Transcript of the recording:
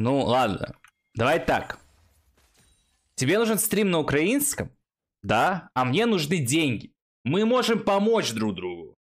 Ну, ладно. Давай так. Тебе нужен стрим на украинском? Да? А мне нужны деньги. Мы можем помочь друг другу.